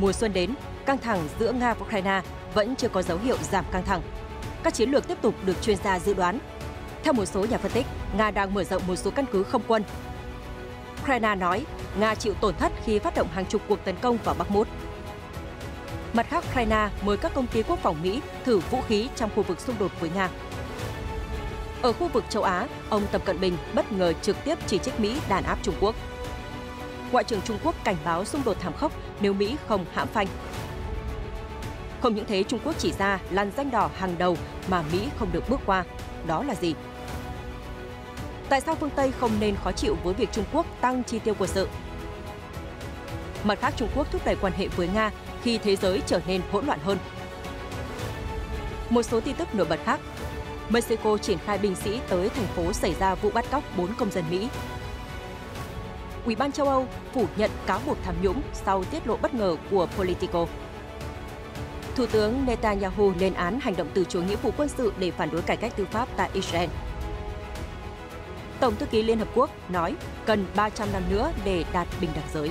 mùa xuân đến, căng thẳng giữa Nga và Ukraine vẫn chưa có dấu hiệu giảm căng thẳng. Các chiến lược tiếp tục được chuyên gia dự đoán. Theo một số nhà phân tích, Nga đang mở rộng một số căn cứ không quân. Ukraine nói Nga chịu tổn thất khi phát động hàng chục cuộc tấn công vào bắc Mốt. Mặt khác, Ukraine mời các công ty quốc phòng Mỹ thử vũ khí trong khu vực xung đột với Nga. Ở khu vực châu Á, ông Tập Cận Bình bất ngờ trực tiếp chỉ trích Mỹ đàn áp Trung Quốc. Ngoại trưởng Trung Quốc cảnh báo xung đột thảm khốc nếu Mỹ không hãm phanh. Không những thế, Trung Quốc chỉ ra làn danh đỏ hàng đầu mà Mỹ không được bước qua. Đó là gì? Tại sao phương Tây không nên khó chịu với việc Trung Quốc tăng chi tiêu quân sự? Mặt khác, Trung Quốc thúc đẩy quan hệ với Nga khi thế giới trở nên hỗn loạn hơn. Một số tin tức nổi bật khác. Mexico triển khai binh sĩ tới thành phố xảy ra vụ bắt cóc 4 công dân Mỹ. Ủy ban châu Âu phủ nhận cáo buộc tham nhũng sau tiết lộ bất ngờ của Politico. Thủ tướng Netanyahu lên án hành động từ chối nghĩa vụ quân sự để phản đối cải cách tư pháp tại Israel. Tổng thư ký Liên Hợp Quốc nói cần 300 năm nữa để đạt bình đẳng giới.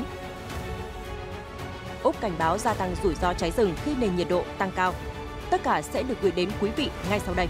Úc cảnh báo gia tăng rủi ro cháy rừng khi nền nhiệt độ tăng cao. Tất cả sẽ được gửi đến quý vị ngay sau đây.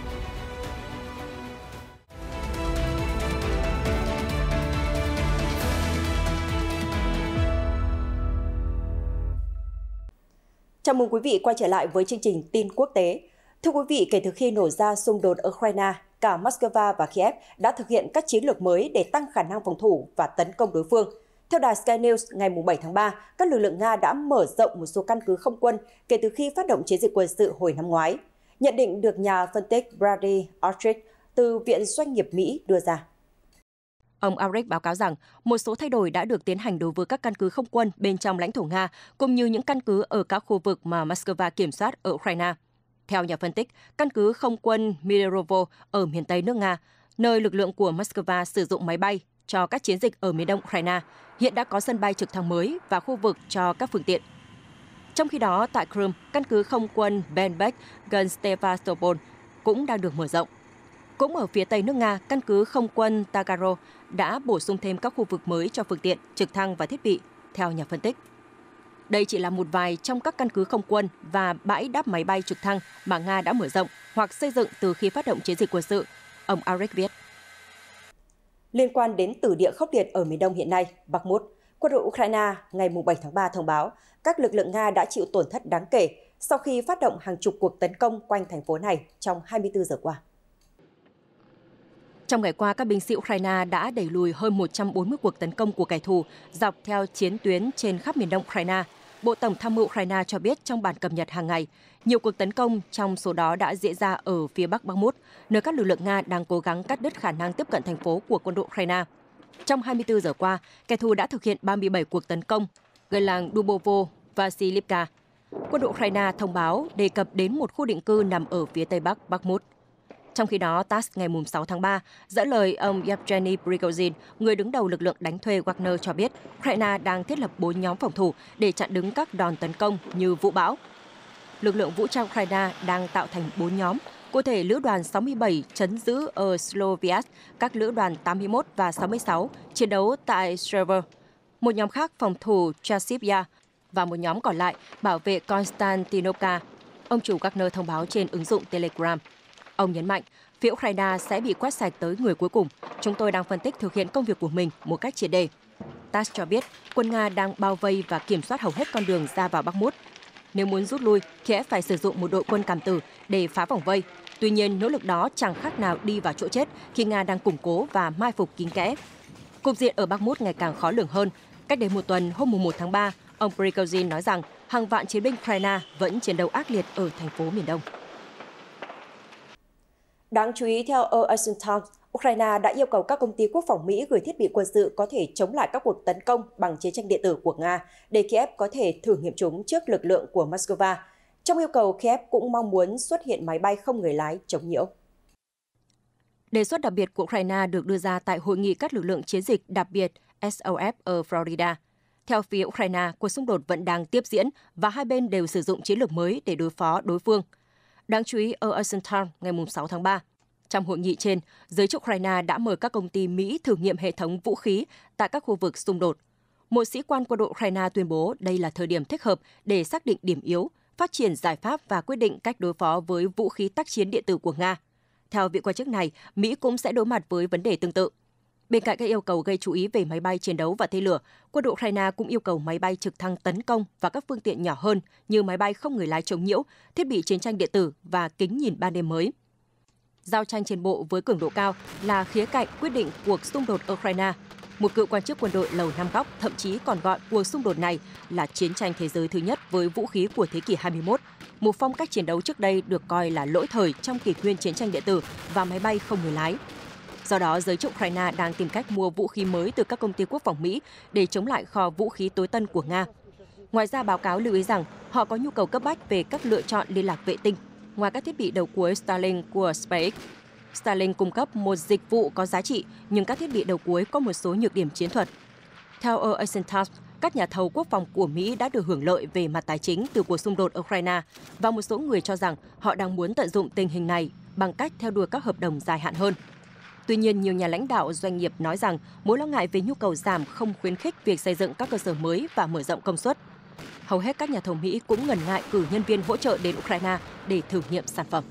Chào mừng quý vị quay trở lại với chương trình tin quốc tế. Thưa quý vị, kể từ khi nổ ra xung đột Ukraine, cả Moscow và Kiev đã thực hiện các chiến lược mới để tăng khả năng phòng thủ và tấn công đối phương. Theo đài Sky News, ngày 7 tháng 3, các lực lượng Nga đã mở rộng một số căn cứ không quân kể từ khi phát động chiến dịch quân sự hồi năm ngoái. Nhận định được nhà phân tích Brady Ortrich từ Viện Doanh nghiệp Mỹ đưa ra. Ông Arek báo cáo rằng một số thay đổi đã được tiến hành đối với các căn cứ không quân bên trong lãnh thổ Nga, cũng như những căn cứ ở các khu vực mà Moscow kiểm soát ở Ukraine. Theo nhà phân tích, căn cứ không quân Milerovo ở miền Tây nước Nga, nơi lực lượng của Moscow sử dụng máy bay cho các chiến dịch ở miền đông Ukraine, hiện đã có sân bay trực thăng mới và khu vực cho các phương tiện. Trong khi đó, tại Crimea, căn cứ không quân Benbek gần Sevastopol cũng đang được mở rộng. Cũng ở phía tây nước Nga, căn cứ không quân Tagaro đã bổ sung thêm các khu vực mới cho phương tiện, trực thăng và thiết bị, theo nhà phân tích. Đây chỉ là một vài trong các căn cứ không quân và bãi đáp máy bay trực thăng mà Nga đã mở rộng hoặc xây dựng từ khi phát động chiến dịch quân sự, ông Arek viết. Liên quan đến tử địa khốc liệt ở miền đông hiện nay, Bakhmut, quân đội Ukraine ngày 7 tháng 3 thông báo các lực lượng Nga đã chịu tổn thất đáng kể sau khi phát động hàng chục cuộc tấn công quanh thành phố này trong 24 giờ qua. Trong ngày qua, các binh sĩ Ukraine đã đẩy lùi hơn 140 cuộc tấn công của kẻ thù dọc theo chiến tuyến trên khắp miền đông Ukraine. Bộ Tổng tham mưu Ukraine cho biết trong bản cập nhật hàng ngày, nhiều cuộc tấn công trong số đó đã diễn ra ở phía bắc Bakhmut, nơi các lực lượng Nga đang cố gắng cắt đứt khả năng tiếp cận thành phố của quân đội Ukraine. Trong 24 giờ qua, kẻ thù đã thực hiện 37 cuộc tấn công gần làng Dubovo và Silivka. Quân đội Ukraine thông báo đề cập đến một khu định cư nằm ở phía tây bắc Bakhmut. Trong khi đó, TASS ngày 6 tháng 3 dẫn lời ông Yevgeny Prigozhin, người đứng đầu lực lượng đánh thuê Wagner cho biết Ukraine đang thiết lập 4 nhóm phòng thủ để chặn đứng các đòn tấn công như vũ bão. Lực lượng vũ trang Ukraine đang tạo thành 4 nhóm, cụ thể lữ đoàn 67 chấn giữ ở Slovias, các lữ đoàn 81 và 66 chiến đấu tại Srever, một nhóm khác phòng thủ Chasivya và một nhóm còn lại bảo vệ Konstantinovka, ông chủ Wagner thông báo trên ứng dụng Telegram. Ông nhấn mạnh, phía Ukraine sẽ bị quét sạch tới người cuối cùng. Chúng tôi đang phân tích thực hiện công việc của mình một cách triệt đề. TASS cho biết quân Nga đang bao vây và kiểm soát hầu hết con đường ra vào Bắc Mút. Nếu muốn rút lui, Kiev phải sử dụng một đội quân cảm tử để phá vòng vây. Tuy nhiên, nỗ lực đó chẳng khác nào đi vào chỗ chết khi Nga đang củng cố và mai phục kín kẽ. Cục diện ở Bắc Mút ngày càng khó lường hơn. Cách đây một tuần, hôm 1 tháng 3, ông Prigozhin nói rằng hàng vạn chiến binh Ukraine vẫn chiến đấu ác liệt ở thành phố miền Đông. Đáng chú ý, theo The Asian Times, Ukraine đã yêu cầu các công ty quốc phòng Mỹ gửi thiết bị quân sự có thể chống lại các cuộc tấn công bằng chiến tranh điện tử của Nga, để Kiev có thể thử nghiệm chúng trước lực lượng của Moscow. Trong yêu cầu, Kiev cũng mong muốn xuất hiện máy bay không người lái chống nhiễu. Đề xuất đặc biệt của Ukraine được đưa ra tại Hội nghị các lực lượng chiến dịch đặc biệt SOF ở Florida. Theo phía Ukraine, cuộc xung đột vẫn đang tiếp diễn và hai bên đều sử dụng chiến lược mới để đối phó đối phương – đáng chú ý ở Arsentown ngày 6 tháng 3. Trong hội nghị trên, giới chức Ukraine đã mời các công ty Mỹ thử nghiệm hệ thống vũ khí tại các khu vực xung đột. Một sĩ quan quân đội Ukraine tuyên bố đây là thời điểm thích hợp để xác định điểm yếu, phát triển giải pháp và quyết định cách đối phó với vũ khí tác chiến điện tử của Nga. Theo vị quan chức này, Mỹ cũng sẽ đối mặt với vấn đề tương tự. Bên cạnh các yêu cầu gây chú ý về máy bay chiến đấu và tên lửa, quân đội Ukraine cũng yêu cầu máy bay trực thăng tấn công và các phương tiện nhỏ hơn như máy bay không người lái chống nhiễu, thiết bị chiến tranh điện tử và kính nhìn ban đêm mới. Giao tranh trên bộ với cường độ cao là khía cạnh quyết định cuộc xung đột Ukraine. Một cựu quan chức quân đội Lầu Năm Góc thậm chí còn gọi cuộc xung đột này là chiến tranh thế giới thứ nhất với vũ khí của thế kỷ 21, một phong cách chiến đấu trước đây được coi là lỗi thời trong kỷ nguyên chiến tranh điện tử và máy bay không người lái. Do đó, giới chức Ukraine đang tìm cách mua vũ khí mới từ các công ty quốc phòng Mỹ để chống lại kho vũ khí tối tân của Nga. Ngoài ra, báo cáo lưu ý rằng họ có nhu cầu cấp bách về các lựa chọn liên lạc vệ tinh, ngoài các thiết bị đầu cuối Starlink của SpaceX. Starlink cung cấp một dịch vụ có giá trị, nhưng các thiết bị đầu cuối có một số nhược điểm chiến thuật. Theo Asian các nhà thầu quốc phòng của Mỹ đã được hưởng lợi về mặt tài chính từ cuộc xung đột Ukraine và một số người cho rằng họ đang muốn tận dụng tình hình này bằng cách theo đuổi các hợp đồng dài hạn hơn. Tuy nhiên, nhiều nhà lãnh đạo doanh nghiệp nói rằng mối lo ngại về nhu cầu giảm không khuyến khích việc xây dựng các cơ sở mới và mở rộng công suất. Hầu hết các nhà thầu Mỹ cũng ngần ngại cử nhân viên hỗ trợ đến Ukraine để thử nghiệm sản phẩm.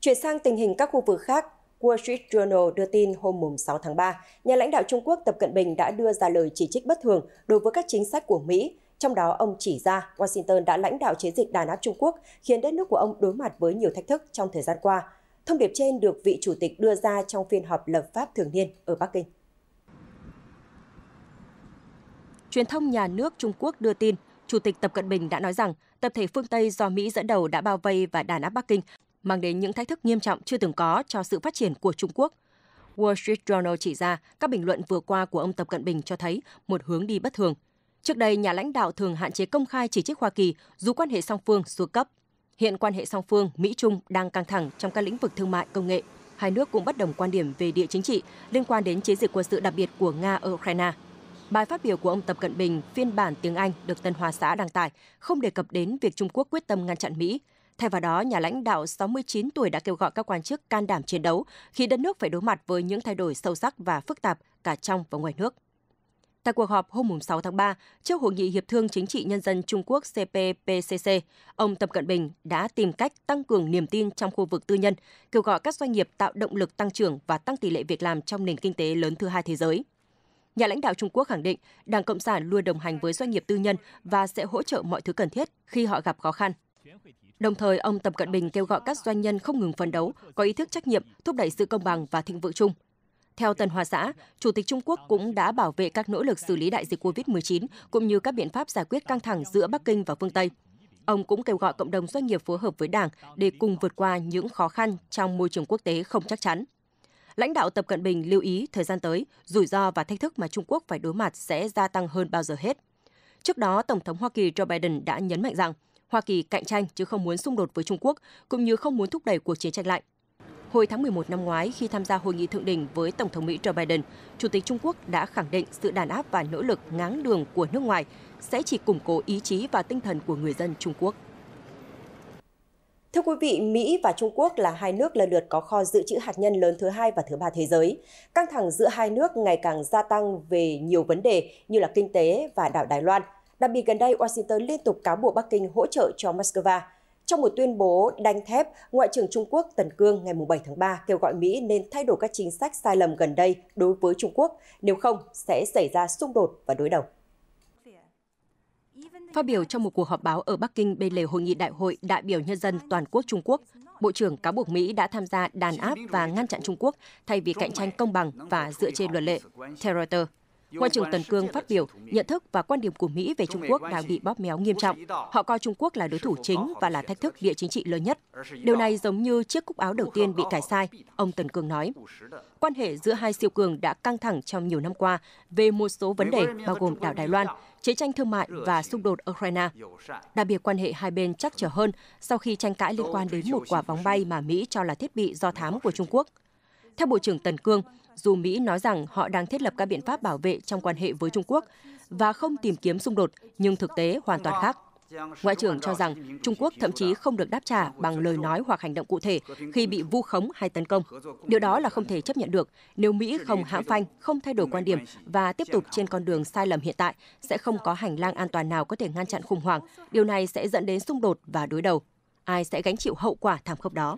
Chuyển sang tình hình các khu vực khác, Wall Street Journal đưa tin hôm 6 tháng 3, nhà lãnh đạo Trung Quốc Tập Cận Bình đã đưa ra lời chỉ trích bất thường đối với các chính sách của Mỹ, trong đó ông chỉ ra Washington đã lãnh đạo chiến dịch đàn áp Trung Quốc, khiến đất nước của ông đối mặt với nhiều thách thức trong thời gian qua. Thông điệp trên được vị chủ tịch đưa ra trong phiên họp lập pháp thường niên ở Bắc Kinh. Truyền thông nhà nước Trung Quốc đưa tin, Chủ tịch Tập Cận Bình đã nói rằng tập thể phương Tây do Mỹ dẫn đầu đã bao vây và đàn áp Bắc Kinh, mang đến những thách thức nghiêm trọng chưa từng có cho sự phát triển của Trung Quốc. Wall Street Journal chỉ ra các bình luận vừa qua của ông Tập Cận Bình cho thấy một hướng đi bất thường. Trước đây, nhà lãnh đạo thường hạn chế công khai chỉ trích Hoa Kỳ dù quan hệ song phương xuống cấp Hiện quan hệ song phương Mỹ-Trung đang căng thẳng trong các lĩnh vực thương mại, công nghệ. Hai nước cũng bất đồng quan điểm về địa chính trị liên quan đến chiến dịch quân sự đặc biệt của Nga ở Ukraine. Bài phát biểu của ông Tập Cận Bình phiên bản tiếng Anh được Tân Hoa Xã đăng tải không đề cập đến việc Trung Quốc quyết tâm ngăn chặn Mỹ. Thay vào đó, nhà lãnh đạo 69 tuổi đã kêu gọi các quan chức can đảm chiến đấu khi đất nước phải đối mặt với những thay đổi sâu sắc và phức tạp cả trong và ngoài nước. Tại cuộc họp hôm 6 tháng 3, trước Hội nghị Hiệp thương Chính trị Nhân dân Trung Quốc CPPCC, ông Tập Cận Bình đã tìm cách tăng cường niềm tin trong khu vực tư nhân, kêu gọi các doanh nghiệp tạo động lực tăng trưởng và tăng tỷ lệ việc làm trong nền kinh tế lớn thứ hai thế giới. Nhà lãnh đạo Trung Quốc khẳng định Đảng Cộng sản luôn đồng hành với doanh nghiệp tư nhân và sẽ hỗ trợ mọi thứ cần thiết khi họ gặp khó khăn. Đồng thời, ông Tập Cận Bình kêu gọi các doanh nhân không ngừng phấn đấu, có ý thức trách nhiệm, thúc đẩy sự công bằng và thịnh vượng chung, theo Tân Hoa Xã, Chủ tịch Trung Quốc cũng đã bảo vệ các nỗ lực xử lý đại dịch COVID-19 cũng như các biện pháp giải quyết căng thẳng giữa Bắc Kinh và phương Tây. Ông cũng kêu gọi cộng đồng doanh nghiệp phối hợp với Đảng để cùng vượt qua những khó khăn trong môi trường quốc tế không chắc chắn. Lãnh đạo Tập Cận Bình lưu ý thời gian tới, rủi ro và thách thức mà Trung Quốc phải đối mặt sẽ gia tăng hơn bao giờ hết. Trước đó, Tổng thống Hoa Kỳ Joe Biden đã nhấn mạnh rằng Hoa Kỳ cạnh tranh chứ không muốn xung đột với Trung Quốc, cũng như không muốn thúc đẩy cuộc chiến tranh lạnh. Hồi tháng 11 năm ngoái, khi tham gia hội nghị thượng đỉnh với Tổng thống Mỹ Joe Biden, Chủ tịch Trung Quốc đã khẳng định sự đàn áp và nỗ lực ngáng đường của nước ngoài sẽ chỉ củng cố ý chí và tinh thần của người dân Trung Quốc. Thưa quý vị, Mỹ và Trung Quốc là hai nước lần lượt có kho dự trữ hạt nhân lớn thứ hai và thứ ba thế giới. Căng thẳng giữa hai nước ngày càng gia tăng về nhiều vấn đề như là kinh tế và đảo Đài Loan. Đặc biệt gần đây, Washington liên tục cáo buộc Bắc Kinh hỗ trợ cho Moscow trong một tuyên bố đanh thép, Ngoại trưởng Trung Quốc Tần Cương ngày 7 tháng 3 kêu gọi Mỹ nên thay đổi các chính sách sai lầm gần đây đối với Trung Quốc, nếu không sẽ xảy ra xung đột và đối đầu. Phát biểu trong một cuộc họp báo ở Bắc Kinh bên lề hội nghị đại hội đại biểu nhân dân toàn quốc Trung Quốc, Bộ trưởng cáo buộc Mỹ đã tham gia đàn áp và ngăn chặn Trung Quốc thay vì cạnh tranh công bằng và dựa trên luật lệ, theo Reuters. Ngoại trưởng Tần Cương phát biểu nhận thức và quan điểm của Mỹ về Trung Quốc đang bị bóp méo nghiêm trọng. Họ coi Trung Quốc là đối thủ chính và là thách thức địa chính trị lớn nhất. Điều này giống như chiếc cúc áo đầu tiên bị cài sai, ông Tần Cương nói. Quan hệ giữa hai siêu cường đã căng thẳng trong nhiều năm qua về một số vấn đề bao gồm đảo Đài Loan, chiến tranh thương mại và xung đột Ukraine. Đặc biệt quan hệ hai bên chắc trở hơn sau khi tranh cãi liên quan đến một quả bóng bay mà Mỹ cho là thiết bị do thám của Trung Quốc. Theo Bộ trưởng Tần Cương, dù Mỹ nói rằng họ đang thiết lập các biện pháp bảo vệ trong quan hệ với Trung Quốc và không tìm kiếm xung đột, nhưng thực tế hoàn toàn khác. Ngoại trưởng cho rằng Trung Quốc thậm chí không được đáp trả bằng lời nói hoặc hành động cụ thể khi bị vu khống hay tấn công. Điều đó là không thể chấp nhận được. Nếu Mỹ không hãm phanh, không thay đổi quan điểm và tiếp tục trên con đường sai lầm hiện tại, sẽ không có hành lang an toàn nào có thể ngăn chặn khủng hoảng. Điều này sẽ dẫn đến xung đột và đối đầu. Ai sẽ gánh chịu hậu quả thảm khốc đó?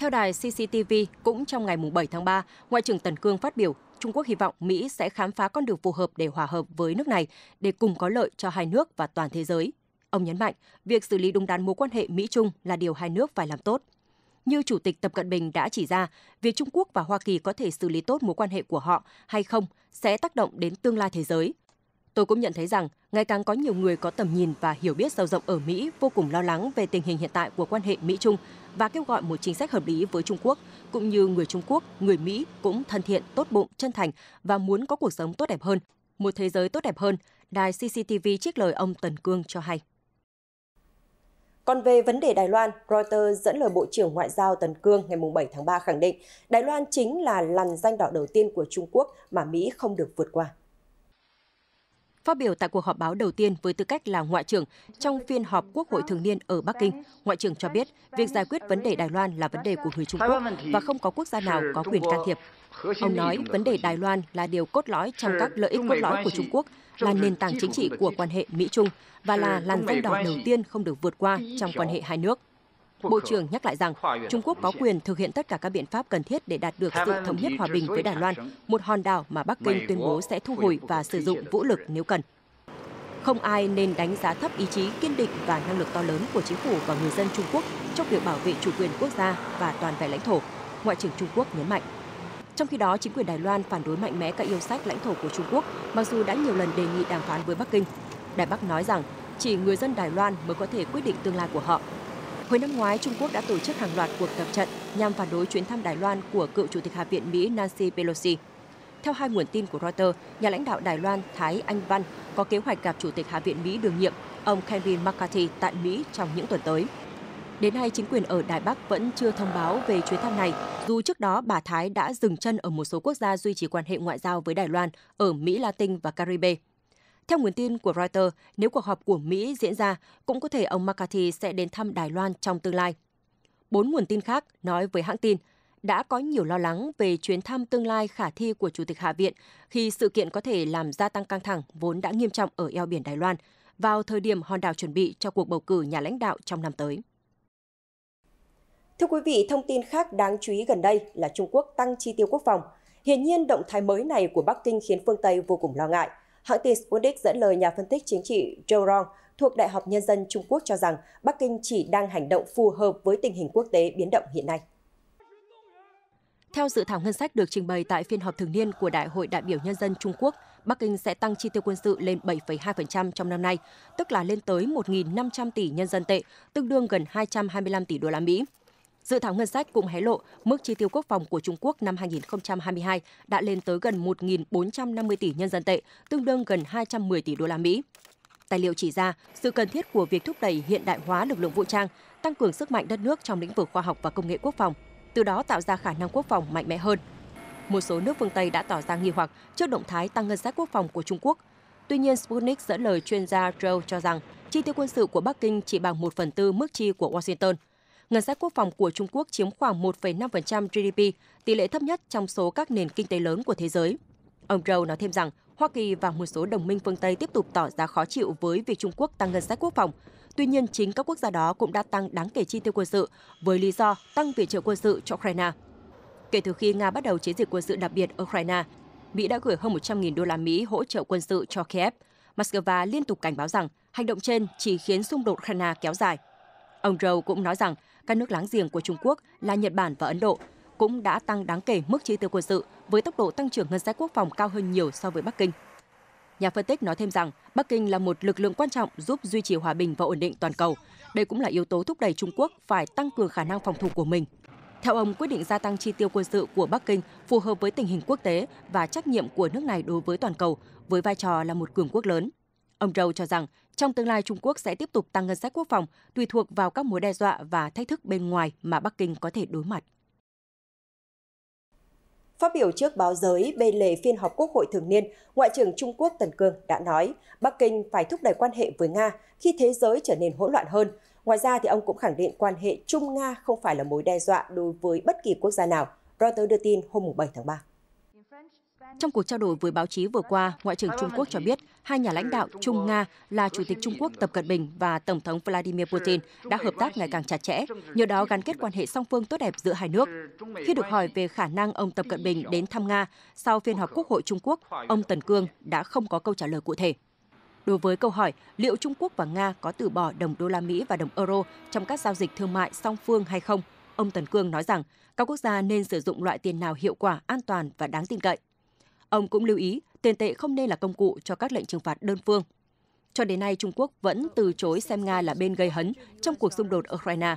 Theo đài CCTV, cũng trong ngày 7 tháng 3, Ngoại trưởng Tần Cương phát biểu Trung Quốc hy vọng Mỹ sẽ khám phá con đường phù hợp để hòa hợp với nước này, để cùng có lợi cho hai nước và toàn thế giới. Ông nhấn mạnh, việc xử lý đúng đắn mối quan hệ Mỹ-Trung là điều hai nước phải làm tốt. Như Chủ tịch Tập Cận Bình đã chỉ ra, việc Trung Quốc và Hoa Kỳ có thể xử lý tốt mối quan hệ của họ hay không sẽ tác động đến tương lai thế giới. Tôi cũng nhận thấy rằng, ngày càng có nhiều người có tầm nhìn và hiểu biết sâu rộng ở Mỹ vô cùng lo lắng về tình hình hiện tại của quan hệ Mỹ-Trung và kêu gọi một chính sách hợp lý với Trung Quốc, cũng như người Trung Quốc, người Mỹ cũng thân thiện, tốt bụng, chân thành và muốn có cuộc sống tốt đẹp hơn, một thế giới tốt đẹp hơn, đài CCTV trích lời ông Tần Cương cho hay. Còn về vấn đề Đài Loan, Reuters dẫn lời Bộ trưởng Ngoại giao Tần Cương ngày 7 tháng 3 khẳng định Đài Loan chính là làn danh đỏ đầu tiên của Trung Quốc mà Mỹ không được vượt qua. Phát biểu tại cuộc họp báo đầu tiên với tư cách là Ngoại trưởng trong phiên họp Quốc hội thường niên ở Bắc Kinh, Ngoại trưởng cho biết việc giải quyết vấn đề Đài Loan là vấn đề của người Trung Quốc và không có quốc gia nào có quyền can thiệp. Ông nói vấn đề Đài Loan là điều cốt lõi trong các lợi ích cốt lõi của Trung Quốc, là nền tảng chính trị của quan hệ Mỹ-Trung và là làn danh đỏ đầu tiên không được vượt qua trong quan hệ hai nước. Bộ trưởng nhắc lại rằng Trung Quốc có quyền thực hiện tất cả các biện pháp cần thiết để đạt được sự thống nhất hòa bình với Đài Loan, một hòn đảo mà Bắc Kinh tuyên bố sẽ thu hồi và sử dụng vũ lực nếu cần. Không ai nên đánh giá thấp ý chí kiên định và năng lực to lớn của chính phủ và người dân Trung Quốc trong việc bảo vệ chủ quyền quốc gia và toàn vẹn lãnh thổ, Ngoại trưởng Trung Quốc nhấn mạnh. Trong khi đó, chính quyền Đài Loan phản đối mạnh mẽ các yêu sách lãnh thổ của Trung Quốc, mặc dù đã nhiều lần đề nghị đàm phán với Bắc Kinh. Đài Bắc nói rằng chỉ người dân Đài Loan mới có thể quyết định tương lai của họ Hồi năm ngoái, Trung Quốc đã tổ chức hàng loạt cuộc tập trận nhằm phản đối chuyến thăm Đài Loan của cựu Chủ tịch Hạ viện Mỹ Nancy Pelosi. Theo hai nguồn tin của Reuters, nhà lãnh đạo Đài Loan Thái Anh Văn có kế hoạch gặp Chủ tịch Hạ viện Mỹ đương nhiệm ông Kevin McCarthy tại Mỹ trong những tuần tới. Đến nay, chính quyền ở Đài Bắc vẫn chưa thông báo về chuyến thăm này, dù trước đó bà Thái đã dừng chân ở một số quốc gia duy trì quan hệ ngoại giao với Đài Loan ở Mỹ Latin và Caribe. Theo nguồn tin của Reuters, nếu cuộc họp của Mỹ diễn ra, cũng có thể ông McCarthy sẽ đến thăm Đài Loan trong tương lai. Bốn nguồn tin khác nói với hãng tin đã có nhiều lo lắng về chuyến thăm tương lai khả thi của Chủ tịch Hạ viện khi sự kiện có thể làm gia tăng căng thẳng vốn đã nghiêm trọng ở eo biển Đài Loan vào thời điểm hòn đảo chuẩn bị cho cuộc bầu cử nhà lãnh đạo trong năm tới. Thưa quý vị, thông tin khác đáng chú ý gần đây là Trung Quốc tăng chi tiêu quốc phòng. Hiển nhiên, động thái mới này của Bắc Kinh khiến phương Tây vô cùng lo ngại hãng tin Sputnik dẫn lời nhà phân tích chính trị Zhou Rong thuộc Đại học Nhân dân Trung Quốc cho rằng Bắc Kinh chỉ đang hành động phù hợp với tình hình quốc tế biến động hiện nay. Theo dự thảo ngân sách được trình bày tại phiên họp thường niên của Đại hội đại biểu nhân dân Trung Quốc, Bắc Kinh sẽ tăng chi tiêu quân sự lên 7,2% trong năm nay, tức là lên tới 1.500 tỷ nhân dân tệ, tương đương gần 225 tỷ đô la Mỹ. Dự thảo ngân sách cũng hé lộ mức chi tiêu quốc phòng của Trung Quốc năm 2022 đã lên tới gần 1.450 tỷ nhân dân tệ, tương đương gần 210 tỷ đô la Mỹ. Tài liệu chỉ ra sự cần thiết của việc thúc đẩy hiện đại hóa lực lượng vũ trang, tăng cường sức mạnh đất nước trong lĩnh vực khoa học và công nghệ quốc phòng, từ đó tạo ra khả năng quốc phòng mạnh mẽ hơn. Một số nước phương Tây đã tỏ ra nghi hoặc trước động thái tăng ngân sách quốc phòng của Trung Quốc. Tuy nhiên, Sputnik dẫn lời chuyên gia Joe cho rằng chi tiêu quân sự của Bắc Kinh chỉ bằng một phần tư mức chi của Washington – ngân sách quốc phòng của Trung Quốc chiếm khoảng 1,5% GDP, tỷ lệ thấp nhất trong số các nền kinh tế lớn của thế giới. Ông Râu nói thêm rằng, Hoa Kỳ và một số đồng minh phương Tây tiếp tục tỏ ra khó chịu với việc Trung Quốc tăng ngân sách quốc phòng. Tuy nhiên, chính các quốc gia đó cũng đã tăng đáng kể chi tiêu quân sự với lý do tăng viện trợ quân sự cho Ukraine. Kể từ khi Nga bắt đầu chiến dịch quân sự đặc biệt ở Ukraine, Mỹ đã gửi hơn 100.000 đô la Mỹ hỗ trợ quân sự cho Kiev. Moscow liên tục cảnh báo rằng hành động trên chỉ khiến xung đột Ukraine kéo dài. Ông Râu cũng nói rằng các nước láng giềng của Trung Quốc là Nhật Bản và Ấn Độ cũng đã tăng đáng kể mức chi tiêu quân sự với tốc độ tăng trưởng ngân sách quốc phòng cao hơn nhiều so với Bắc Kinh. Nhà phân tích nói thêm rằng, Bắc Kinh là một lực lượng quan trọng giúp duy trì hòa bình và ổn định toàn cầu. Đây cũng là yếu tố thúc đẩy Trung Quốc phải tăng cường khả năng phòng thủ của mình. Theo ông, quyết định gia tăng chi tiêu quân sự của Bắc Kinh phù hợp với tình hình quốc tế và trách nhiệm của nước này đối với toàn cầu, với vai trò là một cường quốc lớn. Ông Râu cho rằng trong tương lai, Trung Quốc sẽ tiếp tục tăng ngân sách quốc phòng, tùy thuộc vào các mối đe dọa và thách thức bên ngoài mà Bắc Kinh có thể đối mặt. Phát biểu trước báo giới bên lề phiên họp Quốc hội thường niên, Ngoại trưởng Trung Quốc Tần Cương đã nói Bắc Kinh phải thúc đẩy quan hệ với Nga khi thế giới trở nên hỗn loạn hơn. Ngoài ra, thì ông cũng khẳng định quan hệ Trung-Nga không phải là mối đe dọa đối với bất kỳ quốc gia nào. Reuters đưa tin hôm 7 tháng 3. Trong cuộc trao đổi với báo chí vừa qua, Ngoại trưởng Trung Quốc cho biết hai nhà lãnh đạo Trung Nga là Chủ tịch Trung Quốc Tập Cận Bình và Tổng thống Vladimir Putin đã hợp tác ngày càng chặt chẽ, nhờ đó gắn kết quan hệ song phương tốt đẹp giữa hai nước. Khi được hỏi về khả năng ông Tập Cận Bình đến thăm Nga sau phiên họp Quốc hội Trung Quốc, ông Tần Cương đã không có câu trả lời cụ thể. Đối với câu hỏi liệu Trung Quốc và Nga có từ bỏ đồng đô la Mỹ và đồng euro trong các giao dịch thương mại song phương hay không, ông Tần Cương nói rằng các quốc gia nên sử dụng loại tiền nào hiệu quả, an toàn và đáng tin cậy. Ông cũng lưu ý, tiền tệ không nên là công cụ cho các lệnh trừng phạt đơn phương. Cho đến nay, Trung Quốc vẫn từ chối xem Nga là bên gây hấn trong cuộc xung đột ở Ukraine.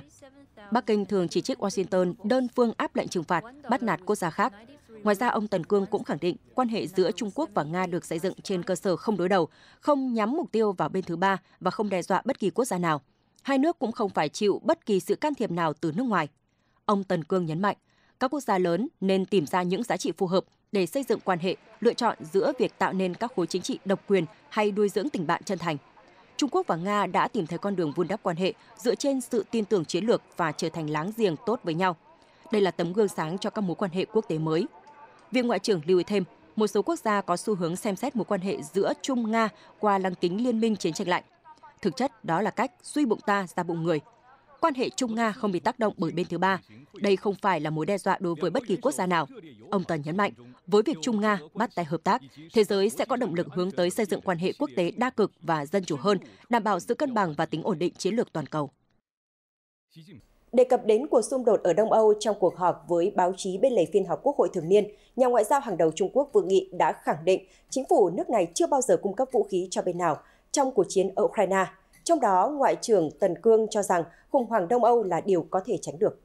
Bắc Kinh thường chỉ trích Washington đơn phương áp lệnh trừng phạt, bắt nạt quốc gia khác. Ngoài ra, ông Tần Cương cũng khẳng định quan hệ giữa Trung Quốc và Nga được xây dựng trên cơ sở không đối đầu, không nhắm mục tiêu vào bên thứ ba và không đe dọa bất kỳ quốc gia nào. Hai nước cũng không phải chịu bất kỳ sự can thiệp nào từ nước ngoài. Ông Tần Cương nhấn mạnh, các quốc gia lớn nên tìm ra những giá trị phù hợp để xây dựng quan hệ, lựa chọn giữa việc tạo nên các khối chính trị độc quyền hay nuôi dưỡng tình bạn chân thành. Trung Quốc và Nga đã tìm thấy con đường vun đắp quan hệ dựa trên sự tin tưởng chiến lược và trở thành láng giềng tốt với nhau. Đây là tấm gương sáng cho các mối quan hệ quốc tế mới. Viện Ngoại trưởng lưu ý thêm, một số quốc gia có xu hướng xem xét mối quan hệ giữa Trung Nga qua lăng kính liên minh chiến tranh lạnh. Thực chất đó là cách suy bụng ta ra bụng người. Quan hệ Trung Nga không bị tác động bởi bên thứ ba. Đây không phải là mối đe dọa đối với bất kỳ quốc gia nào. Ông Tần nhấn mạnh, với việc Trung Nga bắt tay hợp tác, thế giới sẽ có động lực hướng tới xây dựng quan hệ quốc tế đa cực và dân chủ hơn, đảm bảo sự cân bằng và tính ổn định chiến lược toàn cầu. Đề cập đến cuộc xung đột ở Đông Âu trong cuộc họp với báo chí bên lề phiên họp Quốc hội thường niên, nhà ngoại giao hàng đầu Trung Quốc Vương Nghị đã khẳng định chính phủ nước này chưa bao giờ cung cấp vũ khí cho bên nào trong cuộc chiến ở Ukraine. Trong đó, Ngoại trưởng Tần Cương cho rằng khủng hoảng Đông Âu là điều có thể tránh được.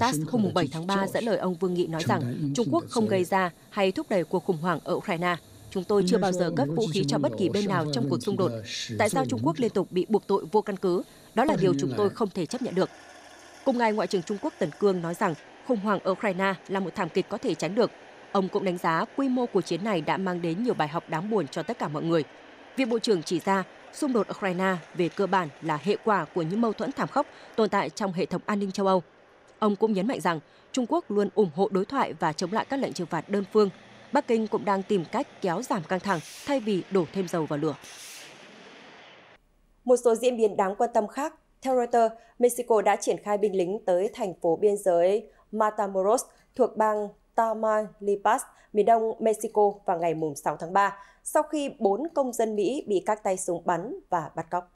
TASS hôm 7 tháng 3 dẫn lời ông Vương Nghị nói rằng Trung Quốc không gây ra hay thúc đẩy cuộc khủng hoảng ở Ukraine. Chúng tôi chưa bao giờ cấp vũ khí cho bất kỳ bên nào trong cuộc xung đột. Tại sao Trung Quốc liên tục bị buộc tội vô căn cứ? Đó là điều chúng tôi không thể chấp nhận được. Cùng ngày, Ngoại trưởng Trung Quốc Tần Cương nói rằng khủng hoảng ở Ukraine là một thảm kịch có thể tránh được. Ông cũng đánh giá quy mô của chiến này đã mang đến nhiều bài học đáng buồn cho tất cả mọi người. Việc Bộ trưởng chỉ ra xung đột Ukraine về cơ bản là hệ quả của những mâu thuẫn thảm khốc tồn tại trong hệ thống an ninh châu Âu. Ông cũng nhấn mạnh rằng Trung Quốc luôn ủng hộ đối thoại và chống lại các lệnh trừng phạt đơn phương. Bắc Kinh cũng đang tìm cách kéo giảm căng thẳng thay vì đổ thêm dầu vào lửa. Một số diễn biến đáng quan tâm khác, theo Reuters, Mexico đã triển khai binh lính tới thành phố biên giới Matamoros thuộc bang Tamaulipas, miền đông Mexico vào ngày 6 tháng 3, sau khi 4 công dân Mỹ bị các tay súng bắn và bắt cóc.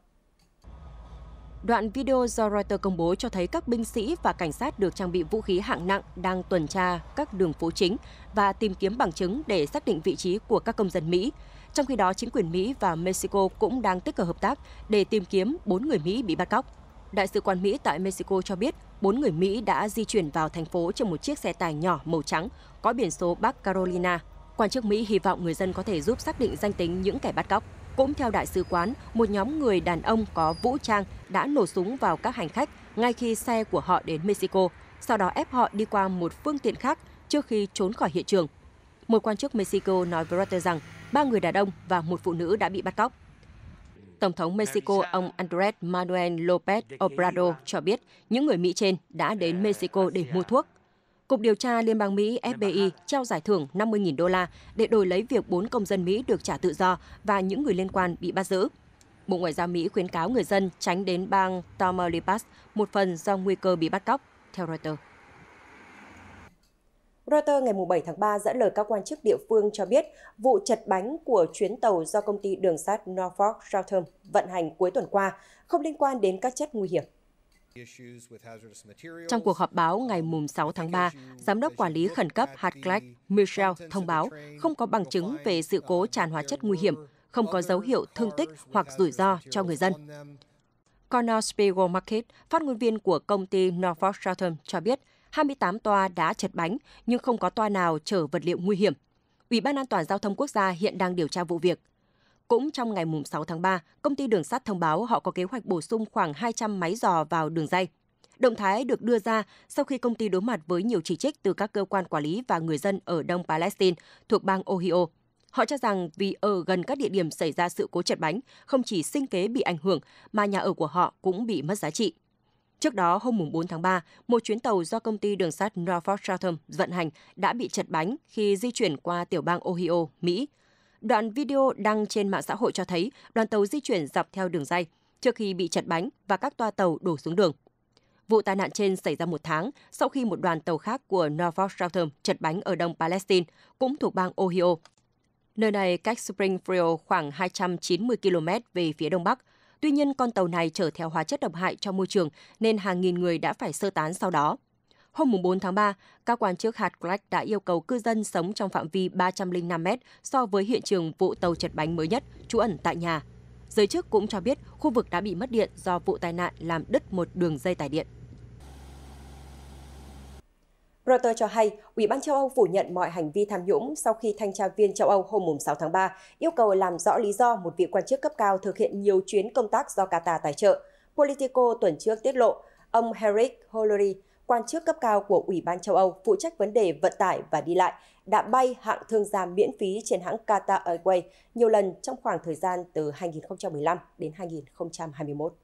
Đoạn video do Reuters công bố cho thấy các binh sĩ và cảnh sát được trang bị vũ khí hạng nặng đang tuần tra các đường phố chính và tìm kiếm bằng chứng để xác định vị trí của các công dân Mỹ. Trong khi đó, chính quyền Mỹ và Mexico cũng đang tích cực hợp tác để tìm kiếm 4 người Mỹ bị bắt cóc. Đại sứ quán Mỹ tại Mexico cho biết bốn người Mỹ đã di chuyển vào thành phố trên một chiếc xe tải nhỏ màu trắng có biển số Bắc Carolina. Quan chức Mỹ hy vọng người dân có thể giúp xác định danh tính những kẻ bắt cóc. Cũng theo đại sứ quán, một nhóm người đàn ông có vũ trang đã nổ súng vào các hành khách ngay khi xe của họ đến Mexico, sau đó ép họ đi qua một phương tiện khác trước khi trốn khỏi hiện trường. Một quan chức Mexico nói với Reuters rằng ba người đàn ông và một phụ nữ đã bị bắt cóc. Tổng thống Mexico ông Andrés Manuel López Obrador cho biết những người Mỹ trên đã đến Mexico để mua thuốc. Cục điều tra Liên bang Mỹ FBI trao giải thưởng 50.000 đô la để đổi lấy việc 4 công dân Mỹ được trả tự do và những người liên quan bị bắt giữ. Bộ Ngoại giao Mỹ khuyến cáo người dân tránh đến bang Tamaulipas, một phần do nguy cơ bị bắt cóc, theo Reuters. Reuters ngày 7 tháng 3 dẫn lời các quan chức địa phương cho biết vụ chật bánh của chuyến tàu do công ty đường sắt Norfolk Southern vận hành cuối tuần qua không liên quan đến các chất nguy hiểm. Trong cuộc họp báo ngày 6 tháng 3, Giám đốc Quản lý Khẩn cấp Hartgleich Michel thông báo không có bằng chứng về sự cố tràn hóa chất nguy hiểm, không có dấu hiệu thương tích hoặc rủi ro cho người dân. Connor Spiegel Market, phát ngôn viên của công ty Norfolk Southern cho biết 28 toa đã chật bánh nhưng không có toa nào chở vật liệu nguy hiểm. Ủy ban An toàn Giao thông Quốc gia hiện đang điều tra vụ việc. Cũng trong ngày 6 tháng 3, công ty đường sắt thông báo họ có kế hoạch bổ sung khoảng 200 máy dò vào đường dây. Động thái được đưa ra sau khi công ty đối mặt với nhiều chỉ trích từ các cơ quan quản lý và người dân ở Đông Palestine thuộc bang Ohio. Họ cho rằng vì ở gần các địa điểm xảy ra sự cố chật bánh, không chỉ sinh kế bị ảnh hưởng mà nhà ở của họ cũng bị mất giá trị. Trước đó, hôm 4 tháng 3, một chuyến tàu do công ty đường sắt Norfolk Southern vận hành đã bị chật bánh khi di chuyển qua tiểu bang Ohio, Mỹ. Đoạn video đăng trên mạng xã hội cho thấy đoàn tàu di chuyển dọc theo đường dây trước khi bị chật bánh và các toa tàu đổ xuống đường. Vụ tai nạn trên xảy ra một tháng sau khi một đoàn tàu khác của Norfolk Southern chật bánh ở đông Palestine, cũng thuộc bang Ohio. Nơi này cách Springfield khoảng 290 km về phía đông bắc, Tuy nhiên, con tàu này chở theo hóa chất độc hại cho môi trường nên hàng nghìn người đã phải sơ tán sau đó. Hôm 4 tháng 3, các quan chức hạt Clark đã yêu cầu cư dân sống trong phạm vi 305 mét so với hiện trường vụ tàu chật bánh mới nhất, trú ẩn tại nhà. Giới chức cũng cho biết khu vực đã bị mất điện do vụ tai nạn làm đứt một đường dây tải điện. Reuters cho hay, Ủy ban châu Âu phủ nhận mọi hành vi tham nhũng sau khi thanh tra viên châu Âu hôm 6 tháng 3 yêu cầu làm rõ lý do một vị quan chức cấp cao thực hiện nhiều chuyến công tác do Qatar tài trợ. Politico tuần trước tiết lộ, ông Eric Hollery, quan chức cấp cao của Ủy ban châu Âu phụ trách vấn đề vận tải và đi lại, đã bay hạng thương gia miễn phí trên hãng Qatar Airways nhiều lần trong khoảng thời gian từ 2015 đến 2021.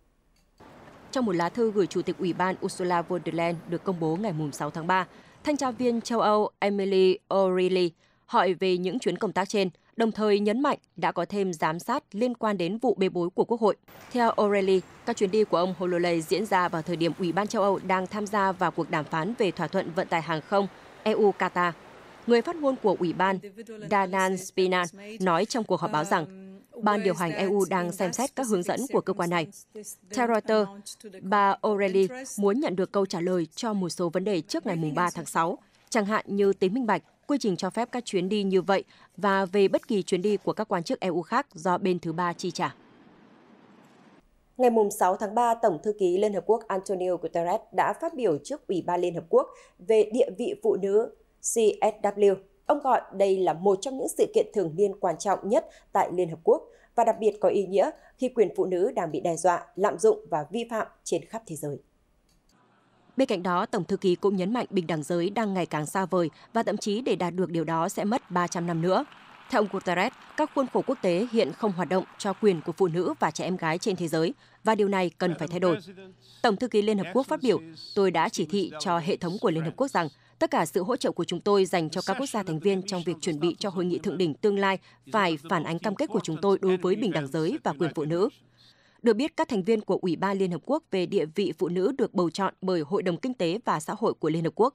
Trong một lá thư gửi Chủ tịch Ủy ban Ursula von der Leyen được công bố ngày 6 tháng 3, Thanh tra viên châu Âu Emily O'Reilly hỏi về những chuyến công tác trên, đồng thời nhấn mạnh đã có thêm giám sát liên quan đến vụ bê bối của Quốc hội. Theo O'Reilly, các chuyến đi của ông Hololay diễn ra vào thời điểm Ủy ban châu Âu đang tham gia vào cuộc đàm phán về thỏa thuận vận tải hàng không EU-Qatar. Người phát ngôn của Ủy ban, Danan Spinan, nói trong cuộc họp báo rằng ban điều hành EU đang xem xét các hướng dẫn của cơ quan này. Theo Reuters, bà O'Reilly muốn nhận được câu trả lời cho một số vấn đề trước ngày 3 tháng 6, chẳng hạn như tính minh bạch, quy trình cho phép các chuyến đi như vậy và về bất kỳ chuyến đi của các quan chức EU khác do bên thứ ba chi trả. Ngày 6 tháng 3, Tổng thư ký Liên Hợp Quốc Antonio Guterres đã phát biểu trước Ủy ban Liên Hợp Quốc về địa vị phụ nữ CSW Ông gọi đây là một trong những sự kiện thường niên quan trọng nhất tại Liên Hợp Quốc và đặc biệt có ý nghĩa khi quyền phụ nữ đang bị đe dọa, lạm dụng và vi phạm trên khắp thế giới. Bên cạnh đó, Tổng thư ký cũng nhấn mạnh bình đẳng giới đang ngày càng xa vời và thậm chí để đạt được điều đó sẽ mất 300 năm nữa. Theo ông Guterres, các khuôn khổ quốc tế hiện không hoạt động cho quyền của phụ nữ và trẻ em gái trên thế giới và điều này cần phải thay đổi. Tổng thư ký Liên Hợp Quốc phát biểu, tôi đã chỉ thị cho hệ thống của Liên Hợp Quốc rằng Tất cả sự hỗ trợ của chúng tôi dành cho các quốc gia thành viên trong việc chuẩn bị cho hội nghị thượng đỉnh tương lai phải phản ánh cam kết của chúng tôi đối với bình đẳng giới và quyền phụ nữ. Được biết, các thành viên của Ủy ban Liên Hợp Quốc về địa vị phụ nữ được bầu chọn bởi Hội đồng Kinh tế và Xã hội của Liên Hợp Quốc.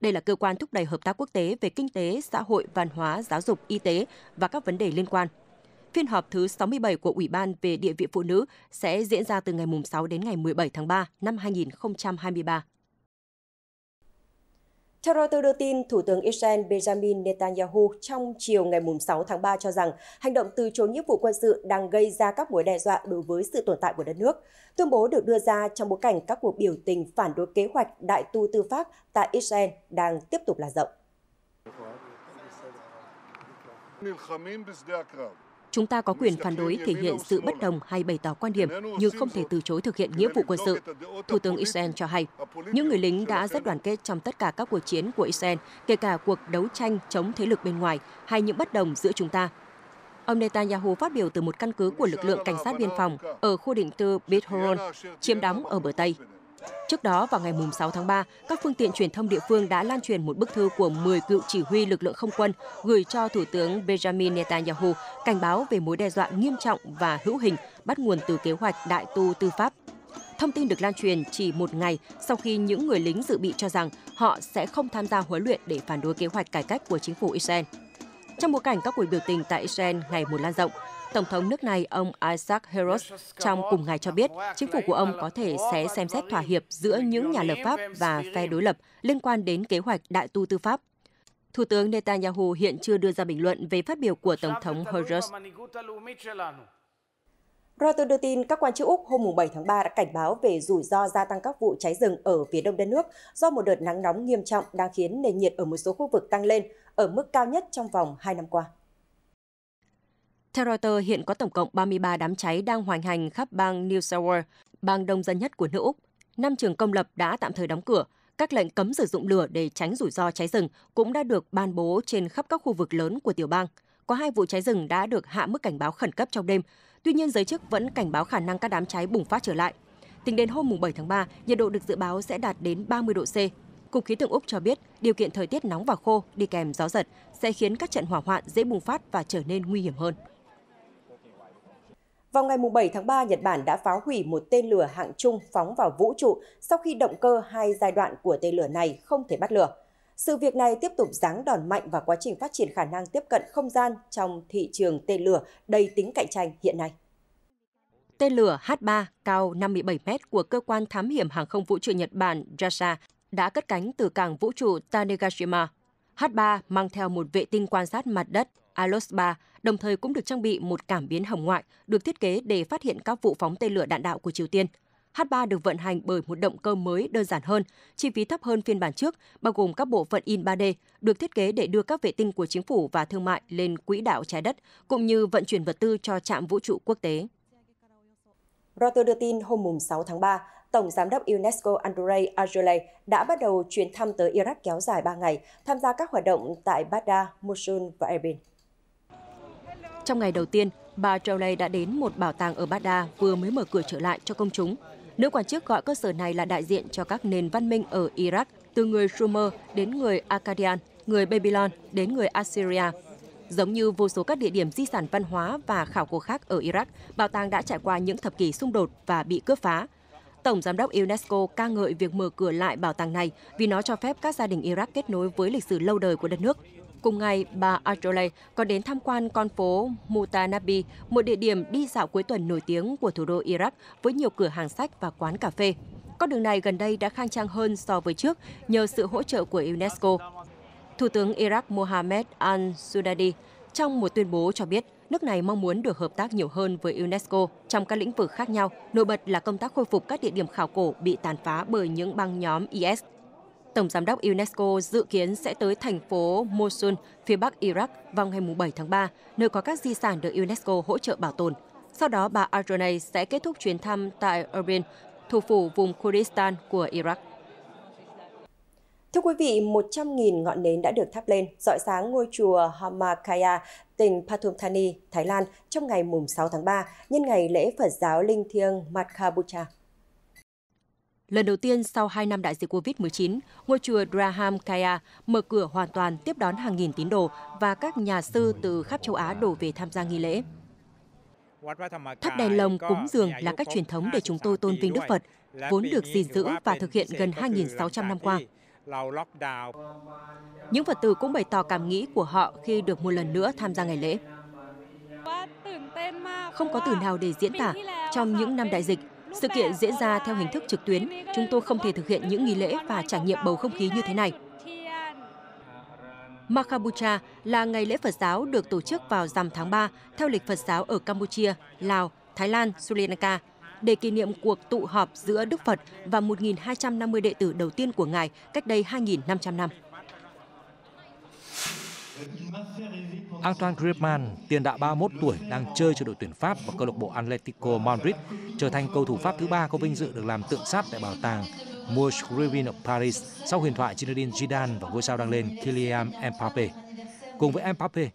Đây là cơ quan thúc đẩy hợp tác quốc tế về kinh tế, xã hội, văn hóa, giáo dục, y tế và các vấn đề liên quan. Phiên họp thứ 67 của Ủy ban về địa vị phụ nữ sẽ diễn ra từ ngày 6 đến ngày 17 tháng 3 năm 2023. Theo Reuters đưa tin, Thủ tướng Israel Benjamin Netanyahu trong chiều ngày 6 tháng 3 cho rằng hành động từ chối nghĩa vụ quân sự đang gây ra các mối đe dọa đối với sự tồn tại của đất nước. Tuyên bố được đưa ra trong bối cảnh các cuộc biểu tình phản đối kế hoạch đại tu tư pháp tại Israel đang tiếp tục là rộng. Chúng ta có quyền phản đối thể hiện sự bất đồng hay bày tỏ quan điểm, nhưng không thể từ chối thực hiện nghĩa vụ quân sự. Thủ tướng Israel cho hay, những người lính đã rất đoàn kết trong tất cả các cuộc chiến của Israel, kể cả cuộc đấu tranh chống thế lực bên ngoài hay những bất đồng giữa chúng ta. Ông Netanyahu phát biểu từ một căn cứ của lực lượng cảnh sát biên phòng ở khu định cư Bithorun, chiếm đóng ở bờ Tây. Trước đó, vào ngày 6 tháng 3, các phương tiện truyền thông địa phương đã lan truyền một bức thư của 10 cựu chỉ huy lực lượng không quân gửi cho Thủ tướng Benjamin Netanyahu cảnh báo về mối đe dọa nghiêm trọng và hữu hình bắt nguồn từ kế hoạch đại tu tư pháp. Thông tin được lan truyền chỉ một ngày sau khi những người lính dự bị cho rằng họ sẽ không tham gia huấn luyện để phản đối kế hoạch cải cách của chính phủ Israel. Trong bối cảnh các cuộc biểu tình tại Israel ngày một lan rộng, Tổng thống nước này ông Isaac Heros trong cùng ngày cho biết chính phủ của ông có thể sẽ xem xét thỏa hiệp giữa những nhà lập pháp và phe đối lập liên quan đến kế hoạch đại tu tư pháp. Thủ tướng Netanyahu hiện chưa đưa ra bình luận về phát biểu của Tổng thống Heros. Reuters đưa tin các quan chức Úc hôm 7 tháng 3 đã cảnh báo về rủi ro gia tăng các vụ cháy rừng ở phía đông đất nước do một đợt nắng nóng nghiêm trọng đang khiến nền nhiệt ở một số khu vực tăng lên ở mức cao nhất trong vòng 2 năm qua. Theo Reuters, hiện có tổng cộng 33 đám cháy đang hoành hành khắp bang New South Wales, bang đông dân nhất của nước Úc. Năm trường công lập đã tạm thời đóng cửa, các lệnh cấm sử dụng lửa để tránh rủi ro cháy rừng cũng đã được ban bố trên khắp các khu vực lớn của tiểu bang. Có hai vụ cháy rừng đã được hạ mức cảnh báo khẩn cấp trong đêm. Tuy nhiên, giới chức vẫn cảnh báo khả năng các đám cháy bùng phát trở lại. Tính đến hôm 7 tháng 3, nhiệt độ được dự báo sẽ đạt đến 30 độ C. Cục khí tượng Úc cho biết, điều kiện thời tiết nóng và khô đi kèm gió giật sẽ khiến các trận hỏa hoạn dễ bùng phát và trở nên nguy hiểm hơn. Vào ngày 7 tháng 3, Nhật Bản đã phá hủy một tên lửa hạng trung phóng vào vũ trụ sau khi động cơ hai giai đoạn của tên lửa này không thể bắt lửa. Sự việc này tiếp tục giáng đòn mạnh vào quá trình phát triển khả năng tiếp cận không gian trong thị trường tên lửa đầy tính cạnh tranh hiện nay. Tên lửa H-3 cao 57 mét của cơ quan thám hiểm hàng không vũ trụ Nhật Bản JAXA đã cất cánh từ cảng vũ trụ Tanegashima. H-3 mang theo một vệ tinh quan sát mặt đất Alos 3 đồng thời cũng được trang bị một cảm biến hồng ngoại được thiết kế để phát hiện các vụ phóng tên lửa đạn đạo của Triều Tiên. H3 được vận hành bởi một động cơ mới đơn giản hơn, chi phí thấp hơn phiên bản trước, bao gồm các bộ phận in 3D, được thiết kế để đưa các vệ tinh của chính phủ và thương mại lên quỹ đạo trái đất, cũng như vận chuyển vật tư cho trạm vũ trụ quốc tế. Reuters đưa tin hôm 6 tháng 3, Tổng Giám đốc UNESCO Andrei Azoulay đã bắt đầu chuyến thăm tới Iraq kéo dài 3 ngày, tham gia các hoạt động tại Baghdad, Mosul và Erbil. Trong ngày đầu tiên, bà Troley đã đến một bảo tàng ở Baghdad vừa mới mở cửa trở lại cho công chúng. Nữ quan chức gọi cơ sở này là đại diện cho các nền văn minh ở Iraq, từ người Sumer đến người Akkadian, người Babylon đến người Assyria. Giống như vô số các địa điểm di sản văn hóa và khảo cổ khác ở Iraq, bảo tàng đã trải qua những thập kỷ xung đột và bị cướp phá. Tổng giám đốc UNESCO ca ngợi việc mở cửa lại bảo tàng này vì nó cho phép các gia đình Iraq kết nối với lịch sử lâu đời của đất nước. Cùng ngày, bà Arjole còn đến tham quan con phố Mutanabi, một địa điểm đi dạo cuối tuần nổi tiếng của thủ đô Iraq với nhiều cửa hàng sách và quán cà phê. Con đường này gần đây đã khang trang hơn so với trước nhờ sự hỗ trợ của UNESCO. Thủ tướng Iraq Mohammed al-Sudadi trong một tuyên bố cho biết nước này mong muốn được hợp tác nhiều hơn với UNESCO trong các lĩnh vực khác nhau, nổi bật là công tác khôi phục các địa điểm khảo cổ bị tàn phá bởi những băng nhóm IS. Tổng Giám đốc UNESCO dự kiến sẽ tới thành phố Mosul, phía bắc Iraq vào ngày 7 tháng 3, nơi có các di sản được UNESCO hỗ trợ bảo tồn. Sau đó, bà Ardernay sẽ kết thúc chuyến thăm tại Erbil, thủ phủ vùng Kurdistan của Iraq. Thưa quý vị, 100.000 ngọn nến đã được thắp lên, dọi sáng ngôi chùa Hamakaya, tỉnh Pathum Thani, Thái Lan trong ngày 6 tháng 3, nhân ngày lễ Phật giáo Linh Thiêng Madhabucha. Lần đầu tiên sau 2 năm đại dịch COVID-19, ngôi chùa Graham Kaya mở cửa hoàn toàn tiếp đón hàng nghìn tín đồ và các nhà sư từ khắp châu Á đổ về tham gia nghi lễ. Thắp đèn lồng cúng dường là cách truyền thống để chúng tôi tôn vinh Đức Phật, vốn được gìn giữ và thực hiện gần 2.600 năm qua. Những Phật tử cũng bày tỏ cảm nghĩ của họ khi được một lần nữa tham gia ngày lễ. Không có từ nào để diễn tả, trong những năm đại dịch, sự kiện diễn ra theo hình thức trực tuyến, chúng tôi không thể thực hiện những nghi lễ và trải nghiệm bầu không khí như thế này. Makabucha là ngày lễ Phật giáo được tổ chức vào rằm tháng 3 theo lịch Phật giáo ở Campuchia, Lào, Thái Lan, Sri Lanka để kỷ niệm cuộc tụ họp giữa Đức Phật và 1.250 đệ tử đầu tiên của Ngài cách đây 2.500 năm. Antoine Griezmann, tiền đạo 31 tuổi đang chơi cho đội tuyển Pháp và câu lạc bộ Atletico Madrid, trở thành cầu thủ Pháp thứ ba có vinh dự được làm tượng sáp tại bảo tàng Mouscrivin ở Paris sau huyền thoại Zinedine Zidane và ngôi sao đang lên Kylian Mbappe. Cùng với Mbappe,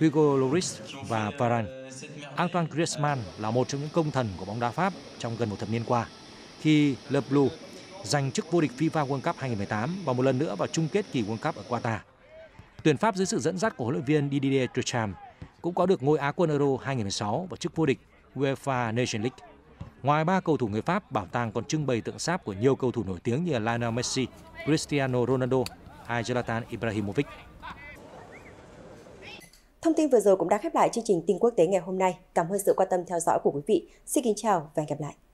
Hugo Lloris và Varane, Antoine Griezmann là một trong những công thần của bóng đá Pháp trong gần một thập niên qua. Khi Le Blue giành chức vô địch FIFA World Cup 2018 và một lần nữa vào chung kết kỳ World Cup ở Qatar. Tuyển Pháp dưới sự dẫn dắt của huấn luyện viên Didier Deschamps cũng có được ngôi Á quân Euro 2016 và chức vô địch UEFA Nations League. Ngoài ba cầu thủ người Pháp, bảo tàng còn trưng bày tượng sáp của nhiều cầu thủ nổi tiếng như Lionel Messi, Cristiano Ronaldo hay Zlatan Ibrahimovic. Thông tin vừa rồi cũng đã khép lại chương trình tin quốc tế ngày hôm nay. Cảm ơn sự quan tâm theo dõi của quý vị. Xin kính chào và hẹn gặp lại.